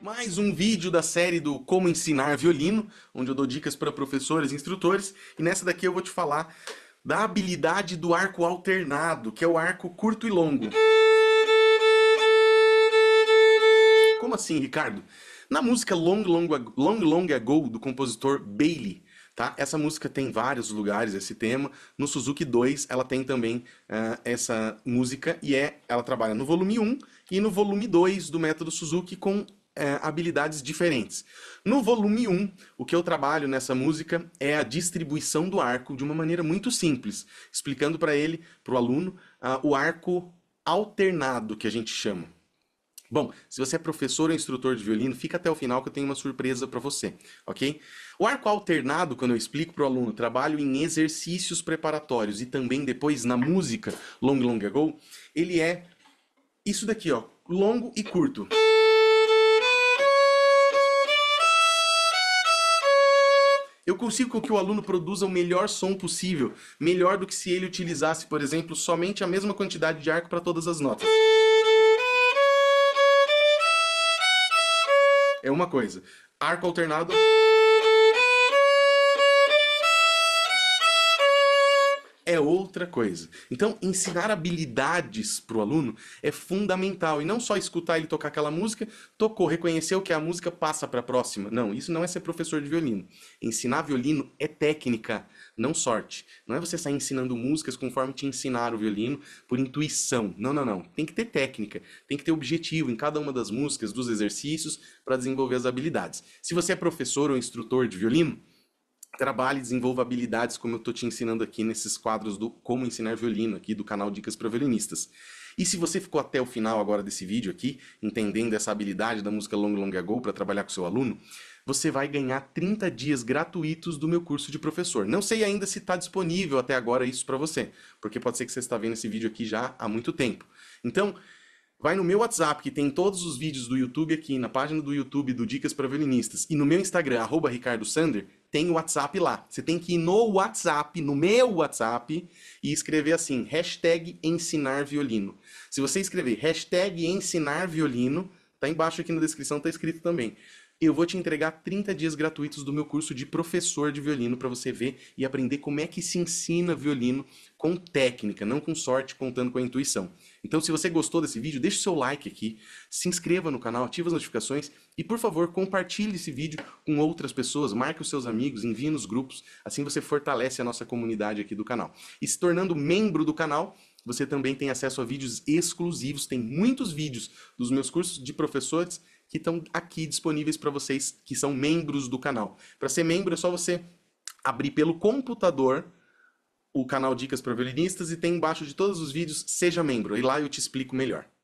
Mais um vídeo da série do Como Ensinar Violino, onde eu dou dicas para professores e instrutores. E nessa daqui eu vou te falar da habilidade do arco alternado, que é o arco curto e longo. Como assim, Ricardo? Na música Long Long, Long, Long Ago, do compositor Bailey, tá? Essa música tem vários lugares esse tema. No Suzuki 2, ela tem também uh, essa música e é, ela trabalha no volume 1 e no volume 2 do método Suzuki com é, habilidades diferentes. No volume 1, o que eu trabalho nessa música é a distribuição do arco de uma maneira muito simples, explicando para ele, para o aluno, uh, o arco alternado que a gente chama. Bom, se você é professor ou instrutor de violino, fica até o final que eu tenho uma surpresa para você, ok? O arco alternado, quando eu explico para o aluno, trabalho em exercícios preparatórios e também depois na música Long Long Ago, ele é isso daqui, ó, longo e curto. Eu consigo que o aluno produza o melhor som possível, melhor do que se ele utilizasse, por exemplo, somente a mesma quantidade de arco para todas as notas. É uma coisa. Arco alternado. é outra coisa. Então, ensinar habilidades para o aluno é fundamental. E não só escutar ele tocar aquela música, tocou, reconheceu que a música passa para a próxima. Não, isso não é ser professor de violino. Ensinar violino é técnica, não sorte. Não é você sair ensinando músicas conforme te ensinar o violino por intuição. Não, não, não. Tem que ter técnica, tem que ter objetivo em cada uma das músicas, dos exercícios, para desenvolver as habilidades. Se você é professor ou instrutor de violino, trabalhe e desenvolva habilidades como eu estou te ensinando aqui nesses quadros do Como Ensinar Violino, aqui do canal Dicas para Violinistas. E se você ficou até o final agora desse vídeo aqui, entendendo essa habilidade da música Long Long Ago para trabalhar com seu aluno, você vai ganhar 30 dias gratuitos do meu curso de professor. Não sei ainda se está disponível até agora isso para você, porque pode ser que você está vendo esse vídeo aqui já há muito tempo. Então, Vai no meu WhatsApp, que tem todos os vídeos do YouTube aqui, na página do YouTube do Dicas para Violinistas, e no meu Instagram, arroba Ricardo Sander, tem o WhatsApp lá. Você tem que ir no WhatsApp, no meu WhatsApp, e escrever assim, hashtag ensinar violino. Se você escrever hashtag ensinar violino, tá embaixo aqui na descrição, tá escrito também eu vou te entregar 30 dias gratuitos do meu curso de professor de violino para você ver e aprender como é que se ensina violino com técnica, não com sorte, contando com a intuição. Então, se você gostou desse vídeo, deixe seu like aqui, se inscreva no canal, ative as notificações e, por favor, compartilhe esse vídeo com outras pessoas, marque os seus amigos, envie nos grupos, assim você fortalece a nossa comunidade aqui do canal. E se tornando membro do canal, você também tem acesso a vídeos exclusivos, tem muitos vídeos dos meus cursos de professores que estão aqui disponíveis para vocês que são membros do canal. Para ser membro é só você abrir pelo computador o canal Dicas para Violinistas e tem embaixo de todos os vídeos Seja Membro, e lá eu te explico melhor.